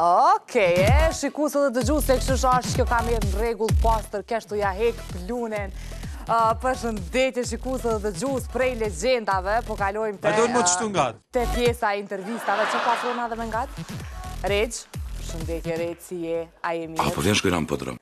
Okej, e, shikusë dhe dëgjusë e kështë është kjo kam jetë në regullë postër, kështu ja hekë plunen. Për shëndetje shikusë dhe dëgjusë prej legendave, po kalojmë të... A do në më të shtu nga? Te pjesa intervjistave, intervistave, që pasrona dhe më nga? Regjë, shëndetje regjë, si je, a mirë. Ah, po, a, po të janë shkojnë më pëtërëm.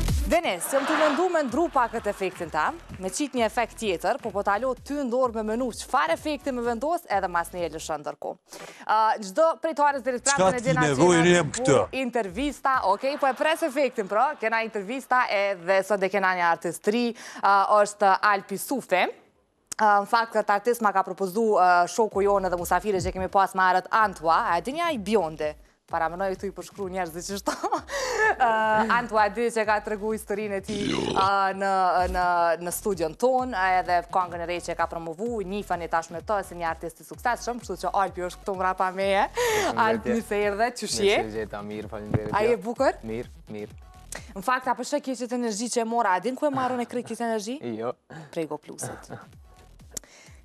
Dhe ne, se më të mëndu me ndru pa këtë efektin ta, me qitë një efekt tjetër, po po talo ty ndorë me mënu që farë efektin me vendos edhe mas një e lëshën ndërku. Gjdo prejtoarës dhe rritë prapën e dina që në bukë intervista, ok, po e pres efektin, pro, kena intervista edhe sot dhe kena një artistri, është Alpi Sufe. Në fakt, këtë artist ma ka propozu shoku jone dhe musafire që kemi pas marët Antua, e dinja i bjonde paramenoj këtu i përshkru njerës dhe që shto. Uh, Antua dy që ka të regu historinë e ti jo. uh, në studion tonë, edhe kongën e rej që ka promovu, një fanë i tashme të, se një artist të sukses shumë, që që Alpi është këtu më rapa meje. Alpi se e rëdhe, që shje? Mërë mirë, falim dhe. A je bukër? Mirë, mirë. Në fakt, shë kje të energji që e mora, adin ku e marrën e krej kje të energji? Jo. Prego plusit.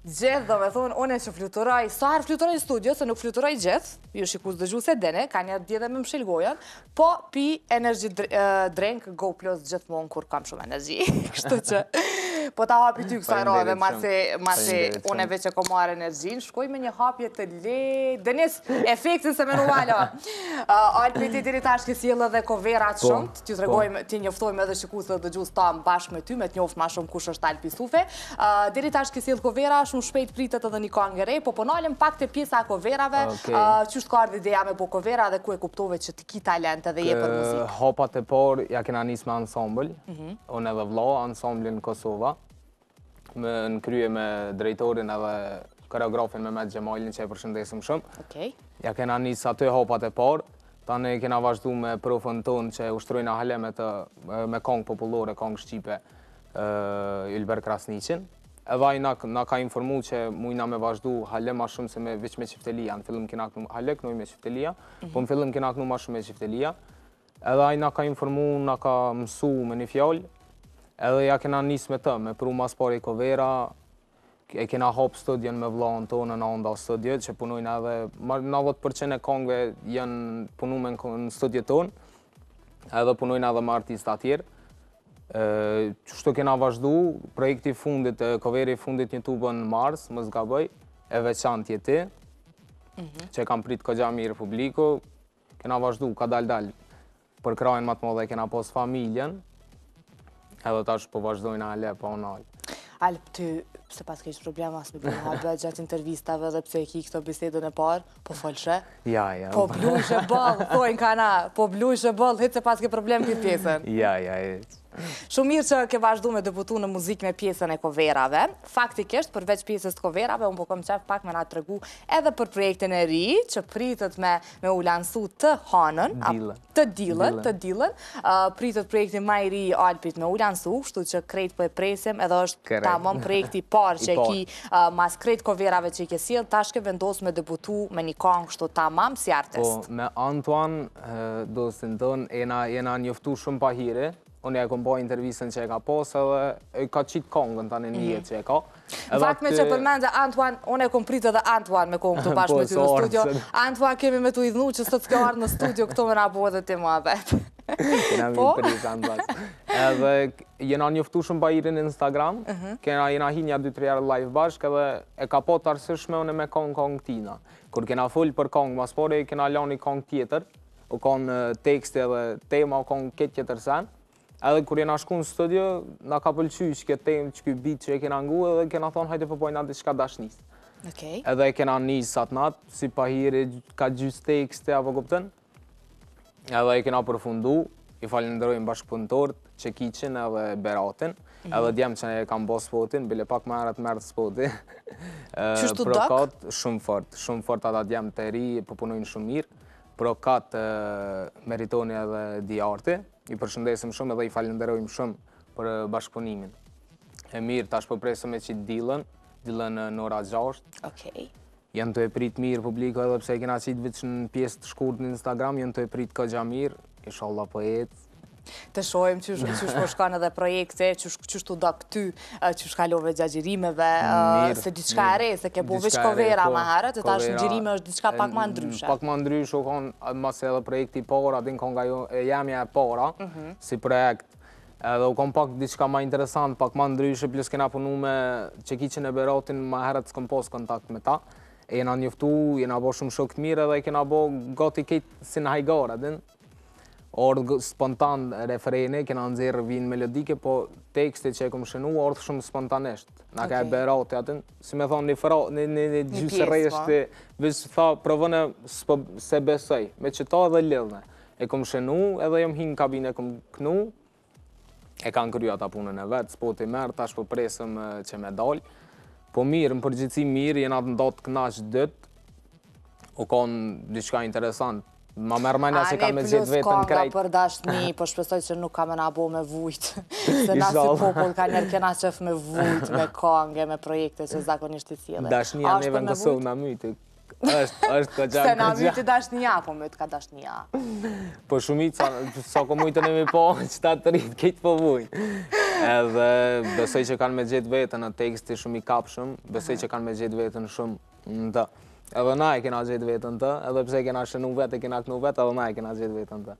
Gjithë, dhe me thonë, unë e që fluturaj, sa harë fluturaj studio, se nuk fluturaj gjithë, ju shikus dëgju se dene, ka një atë djede me shilgojën, po pi energy eh, drink go plus gjithë mund kur kam shumë energy. Kështu që... Po ta hapi ty kësa rove, ma se une veç e komare në zinë, shkoj me një hapje të le... Denis, efektin se me nuvalo. Alë, për ti diri tash kësillë dhe koverat shumët, ti të regojmë, ti njëftojmë edhe shikusë dhe gjusë ta më bashkë me ty, me të njoftë ma shumë kush është alë Sufe. Uh, diri tash kësillë kovera, shumë shpejt pritët edhe një kanë ngërej, po ponalim pak të pjesa koverave, uh, qështë ka ardhë ideja me po kovera dhe ku e kuptove që ti ki talent edhe je për muzikë? Hopat e por, ja kena njës me ensemble, mhm. unë edhe vlo, Kosova, më në krye me drejtorin edhe koreografin me Med Gjemajlin që e përshëndesim shumë. Okej. Ja kena njës aty hopat e parë, ta ne kena vazhdu me profën tonë që ushtrojnë ahale me, të, me kong popullore, kong Shqipe, Ylber Krasnicin. Edha i nga ka informu që mujna me vazhdu hale ma shumë se me veç me qiftelia. Në fillim kena kënu hale, kënoj me qiftelia, mhm. po në fillim kena kënu ma shumë me qiftelia. Edha i nga ka informu, nga ka mësu me një fjallë, edhe ja kena njësë me të, me pru mas pari i kovera, e kena hop studion me vlahën tonë në onda studiot, që punojnë edhe, 90% e kongve janë punu me në studiot tonë, edhe punojnë edhe me artista atjerë. Qështu kena vazhdu, projekti fundit, koveri fundit një tubë në Mars, më bëj, e veçan tjeti, mhm. që kam prit këgjami i Republiku, kena vazhdu, ka dal-dal, për krajnë matë modhe, kena pos familjen, edhe ta është po vazhdojnë a po unë po nalë. për ty, se pas ke problem, asë s'mi bërë habë gjatë intervistave dhe pse e ki këto bisedën e parë, po folëshe? Ja, ja. Po blushe bëllë, pojnë kana, po blushe bëllë, hitë se pas ke problem këtë pjesën. Ja, ja, Shumë mirë që ke vazhdu me dëbutu në muzikë me pjesën e koverave. Faktik përveç pjesës të koverave, unë po kom qef pak me nga të regu edhe për projekte në ri, që pritët me u lansu të hanën, të dilën, të dilën, pritët projekti ma i ri i Alpit me u lansu, shtu që krejt për po e presim, edhe është ta mën projekti parë që e ki mas krejt koverave që i kesil, ta shke vendosë me dëbutu me një kongë shtu ta mam si artist. Po, me Antoine, do së ndonë, e njëftu shumë pahire, unë e kom bëjë intervjisen që e ka posë edhe e ka qitë kongën të në një mhm. që e ka. Fakt me që përmendë, Antoine, unë e kom pritë edhe Antoine me kongë të bashkë me ty në studio. Antoine kemi me të idhnu që së të të në studio, këto me nga po edhe ti mua vetë. Kena mi po? pritë, Antoine. Edhe jena njëftu shumë bajirin në Instagram, mhm. jena hi një 2-3 jarë live bashkë edhe e ka po të arsëshme unë me kongë kongë tina. Kur kena full për kongë, mas kena lani kongë tjetër, u konë tekste dhe tema, u konë tjetër sen, edhe kur jena shku në studio, nga ka pëlqysh që këtë temë që këtë bitë që e kena ngu edhe kena thonë hajtë përpojnë po atë shka dashnisë. Okay. Edhe e kena njësë atë natë, si pahiri ka gjysë tekste apo këptën, Edhe e kena përfundu, i falenderojnë bashkëpëntorët, që edhe beratin. Mhm. Edhe djemë që e kam bo spotin, bile pak më herët mërët spoti. Qështu dak? Shumë fort, shumë fort ata djemë të ri, përpunojnë shumë mirë prokat katë meritoni edhe di arti, i përshëndesim shumë edhe i falenderojmë shumë për bashkëpunimin. E mirë, tash përpresëm po e që dilën, dilën në nora gjashtë. Ok. Jënë të e pritë mirë publiko edhe pse e kena qitë vëqë në pjesë të shkurët në Instagram, jënë të e pritë këgja mirë, isha Allah po jetë të shojmë që që shpo shkanë edhe projekte, që shtu do këty, që shkallove gjagjirimeve, se diçka e re, se ke po veç kovera ma herë, të tash në gjirime është diçka pak ma ndryshe. Pak ma ndryshe, kon, mas edhe projekti para, din konë nga jemja jo, e para, mhm. si projekt, edhe u konë pak diçka ma interesant, pak ma ndryshe, plus kena punu me që e beratin, ma herë të s'kom kontakt me ta, e jena njëftu, jena bo shumë shokët mire dhe e kena bo goti kejtë si në hajgore, din, ordë spontan refrene, këna nëzirë vinë melodike, po tekste që e këmë shënu, ordë shumë spontanesht. Nga ka e bërra atën, si me thonë një një gjusë rejështë, vështë tha, provënë se besoj, me qëta edhe dhe E këmë shënu, edhe jëmë hinë kabinë e këmë kënu, e kanë kërjo ata punën e vetë, spoti të merë, tash për po presëm që me dalë. Po mirë, në përgjithi mirë, jena të ndatë kënaqë dëtë, o konë një qëka interesantë, Ma mërmanja manja se kam e zhjetë vetë në krejtë. A me plus konga për dashtëmi, po shpesoj që nuk kam e nabo me vujtë. Se nasi popull ka njerë kena qëf me vujtë, me kange, me projekte që zakonisht të cilë. Dashtëmija në even të sëllë në mytë. është, është po ka gjamë. Se në mytë dashtëmija, po të ka dashtëmija. Po shumitë, sa so ko mujtë në me po, që ta të rritë, kejtë po vujtë. Edhe besoj që kanë me gjithë vetë në teksti shumë i kapshëm, besoj që kanë me gjithë shumë Edhe na e kena gjithë vetën të, edhe pse kena shënu vetë e kena knu vetë, edhe na e kena gjithë vetën të.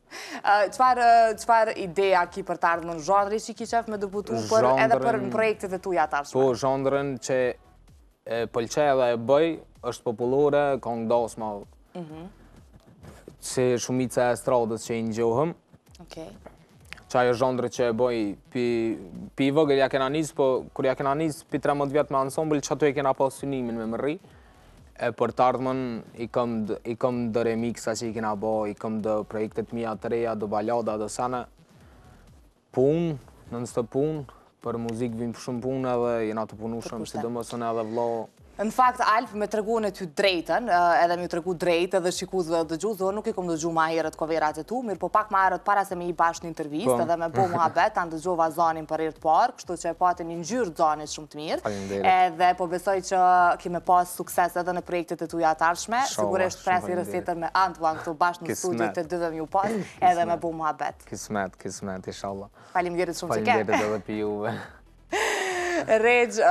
Qëfar ideja ki për të ardhë në zhondri që ki qef me dëbutu edhe për projektet projekte të tuja të arshme? Po, zhondrën që pëlqe edhe e bëj, është populore, kënë dos ma që mhm. shumica e stradës që i në gjohëm. Që ajo zhondrë që e bëj pi i vëgëll ja kena njës, po kër ja kena njës pi 13 vjetë me ansombëll, që ato e kena pasunimin me mëri. E për të ardhëmën, i këmë dë remix që i kina bo, i këmë dë projekte të mija të reja, dë balada, dë sana. Punë, nënstë punë, për muzikë vim për shumë punë edhe, jena të punushëm, si mësën edhe vlo, Në fakt, Alp, me tregu në ty drejten, eh, edhe me tregu regu drejt edhe shiku dhe dëgju, dhe nuk i kom dëgju ma herët koverat e tu, mirë po pak ma herët para se me i bashkë një intervjist po. edhe me bu mu abet, të ndëgjova zonin për irtë parë, kështu që e pati një njërë zonit shumë të mirë, edhe po besoj që kime pas sukses edhe në projektet e tu jatarshme, sigurisht presi rësitër me Antuan këtu bashkë në studi të dëvëm ju pas edhe me bo mu Kismet, kismet, ishallah. shumë Regj, uh,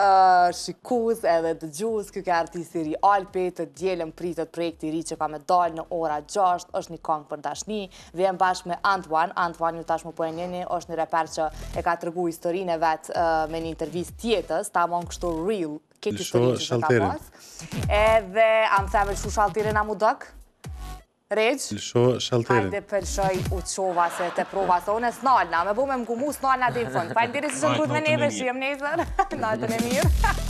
shikuz edhe të gjuz, kjo ka artisti ri Alpi, të djelëm pritët projekti ri që ka me dalë në ora 6, është një kongë për dashni, vjen bashkë me Antoine, Antoine një tashmë po e njeni, është një reper që e ka tërgu historinë e vetë uh, me një intervjist tjetës, ta mon kështu real, këtë historinë që të ka pasë. Edhe, amë të e me shu shaltirin a mu Req, hajde përshoj u qova se të prova tonë, s'nalna, me bu me mgumu s'nalna dhe i fundë. Pa ndiri si shumë kërët me neve, shumë nejtë, nalëtën e mirë.